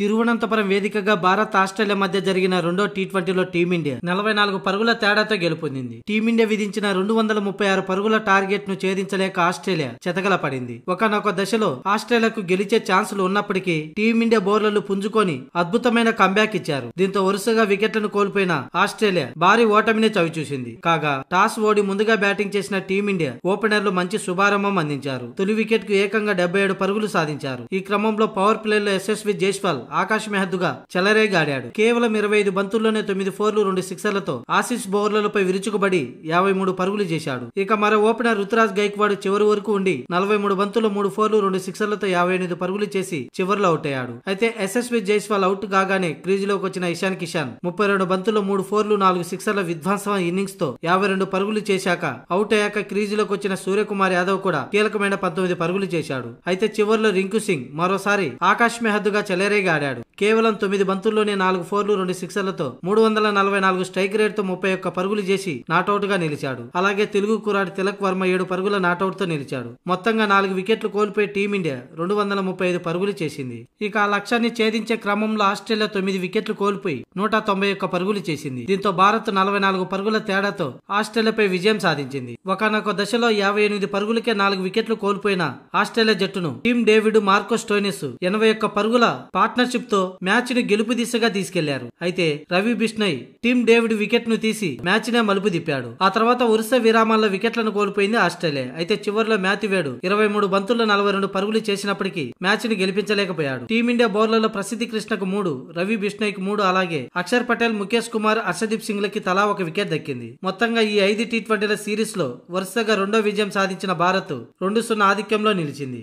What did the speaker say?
తిరువనంతపురం వేదికగా భారత్ ఆస్ట్రేలియా మధ్య జరిగిన రెండో టీ ట్వంటీలో టీమిండియా నలభై నాలుగు పరుగుల తేడాతో గెలుపొందింది టీమిండియా విధించిన రెండు వందల ముప్పై ఆరు పరుగుల టార్గెట్ ను ఛేదించలేక ఆస్ట్రేలియా చెతగల పడింది ఒకనొక దశలో ఆస్ట్రేలియాకు గెలిచే ఛాన్సులు ఉన్నప్పటికీ టీమిండియా బౌలర్లు పుంజుకొని అద్భుతమైన కంబ్యాక్ ఇచ్చారు దీంతో వరుసగా వికెట్లను కోల్పోయిన ఆస్ట్రేలియా భారీ ఓటమినే చవిచూసింది కాగా టాస్ ఓడి ముందుగా బ్యాటింగ్ చేసిన టీమిండియా ఓపెనర్లు మంచి శుభారంభం అందించారు తొలి వికెట్ కు ఏకంగా డెబ్బై ఏడు పరుగులు సాధించారు ఈ క్రమంలో పవర్ లో యశస్వి జైస్వాల్ ఆకాశ్ మెహద్దుగా చెలరేగాడాడు కేవలం ఇరవై ఐదు బంతుల్లోనే తొమ్మిది ఫోర్లు రెండు సిక్సర్లతో ఆశీస్ బౌలర్లపై విరుచుకుబడి యాభై మూడు పరుగులు చేశాడు ఇక మరో ఓపెనర్ రుతురాజ్ గైక్వాడ్ చివరి వరకు ఉండి నలభై మూడు బంతుల్లో మూడు ఫోర్లు రెండు సిక్సర్లతో యాభై ఎనిమిది పరుగులు చేసి చివరిలో అవుట్ అయ్యాడు అయితే ఎస్ఎస్వి జైస్వాల్ అవుట్ కాగానే క్రీజులోకి వచ్చిన ఇషాన్ కిషాన్ ముప్పై రెండు బంతుల్లో మూడు ఫోర్లు నాలుగు సిక్సర్ల విధ్వంస ఇన్నింగ్స్ తో యాభై రెండు పరుగులు చేశాక అవుట్ అయ్యాక క్రీజులోకి వచ్చిన సూర్యకుమార్ యాదవ్ కూడా కీలకమైన పంతొమ్మిది పరుగులు చేశాడు అయితే చివరిలో రింకు సింగ్ మరోసారి ఆకాశ్ మెహద్దుగా చెలరేగాడు ఆడాడు కేవలం తొమ్మిది బంతుల్లోనే నాలుగు ఫోర్లు రెండు సిక్సర్లతో మూడు వందల నలభై నాలుగు స్ట్రైక్ తో ముప్పై ఒక్క పరుగులు చేసి నాటౌట్ గా నిలిచాడు అలాగే తెలుగు కురాడు తిలక్ వర్మ ఏడు పరుగుల నాటౌట్ తో నిలిచాడు మొత్తంగా నాలుగు వికెట్లు కోల్పోయి టీమిండియా రెండు వందల ముప్పై ఐదు పరుగులు చేసింది ఇక ఆ లక్ష్యాన్ని ఛేదించే క్రమంలో ఆస్ట్రేలియా తొమ్మిది వికెట్లు కోల్పోయి నూట తొంభై ఒక్క పరుగులు చేసింది దీంతో భారత్ నలభై నాలుగు పరుగుల తేడాతో ఆస్ట్రేలియాపై విజయం సాధించింది ఒకనొక దశలో యాభై ఎనిమిది పరుగులకే నాలుగు వికెట్లు కోల్పోయిన ఆస్ట్రేలియా జట్టును టీమ్ డేవిడ్ మార్కో స్టోనిస్ ఎనభై ఒక్క పరుగుల పార్ట్నర్షిప్ తో మ్యాచ్ను గెలుపు దిశగా తీసుకెళ్లారు అయితే Ravi Bishnoi team David wicket ను తీసి మ్యాచ్ నే మలుపు దిప్పాడు ఆ తర్వాత వరుస విరామాల్లో వికెట్లను కోల్పోయింది ఆస్ట్రేలియా అయితే చివరిలో వేడు ఇరవై మూడు బంతుల్లో నలభై రెండు పరుగులు చేసినప్పటికీ మ్యాచ్ ను గెలిపించలేకపోయాడు టీమిండియా బౌలర్లో ప్రసిద్ధి కృష్ణకు మూడు రవి కు మూడు అలాగే అక్షర్ పటేల్ ముఖేష్ కుమార్ అర్షదీప్ సింగ్ లకి తలా ఒక వికెట్ దక్కింది మొత్తంగా ఈ ఐదు టీ ట్వంటీల సిరీస్ లో వరుసగా రెండో విజయం సాధించిన భారత్ రెండు సున్నా ఆధిక్యంలో నిలిచింది